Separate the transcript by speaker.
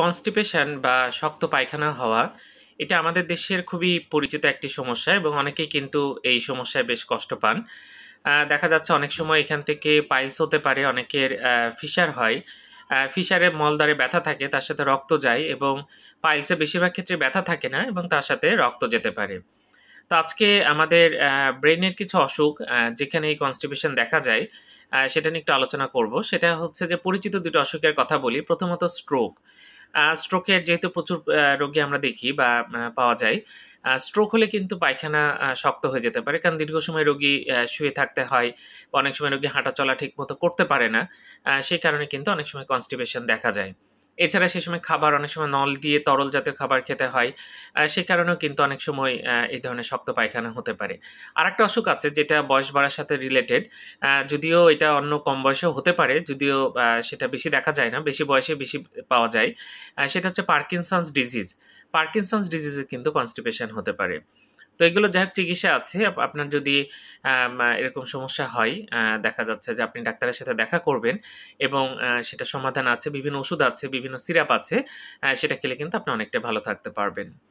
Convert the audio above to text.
Speaker 1: constipation বা শক্ত পায়খানা হওয়া এটা আমাদের দেশের খুবই পরিচিত একটি সমস্যা এবং অনেকেই কিন্তু এই সমস্যায় বেশ কষ্ট পান দেখা যাচ্ছে অনেক সময় এখান থেকে পাইলস হতে পারে অনেকের ফিশার হয় ফিশারে মলদারে ব্যথা থাকে তার সাথে রক্ত যায় এবং পাইলসে বেশিরভাগ ক্ষেত্রে ব্যথা থাকে না এবং তার সাথে রক্ত যেতে পারে তো আজকে আমাদের ব্রেনের কিছু অসুখ যেখানে এই কনস্টিপেশন দেখা যায় সেটা নিয়ে একটু আলোচনা করব সেটা হচ্ছে যে পরিচিত দুটো অসুখের কথা বলি প্রথমত স্ট্রোক স্ট্রোকের যেহেতু প্রচুর রোগী আমরা দেখি বা পাওয়া যায় স্ট্রোক হলে কিন্তু পায়খানা শক্ত হয়ে যেতে পারে কারণ দীর্ঘ সময় রোগী শুয়ে থাকতে হয় অনেক সময় রোগী হাঁটা চলা ঠিক মতো করতে পারে না সেই কারণে কিন্তু অনেক সময় কনস্টিপেশন দেখা যায় এছাড়া সে সময় খাবার অনেক সময় নল দিয়ে তরল জাতীয় খাবার খেতে হয় সে কারণেও কিন্তু অনেক সময় এই ধরনের শক্ত পায়খানা হতে পারে আর একটা অসুখ আছে যেটা বয়স বাড়ার সাথে রিলেটেড যদিও এটা অন্য কম বয়সেও হতে পারে যদিও সেটা বেশি দেখা যায় না বেশি বয়সে বেশি পাওয়া যায় সেটা হচ্ছে পার্কিনসন্স ডিজিজ পার্কিনসন্স ডিজিজে কিন্তু কনস্টিপেশন হতে পারে তো এগুলো যাই চিকিৎসা আছে আপনার যদি এরকম সমস্যা হয় দেখা যাচ্ছে যে আপনি ডাক্তারের সাথে দেখা করবেন এবং সেটা সমাধান আছে বিভিন্ন ওষুধ আছে বিভিন্ন সিরাপ আছে সেটা খেলে কিন্তু আপনি অনেকটা ভালো থাকতে পারবেন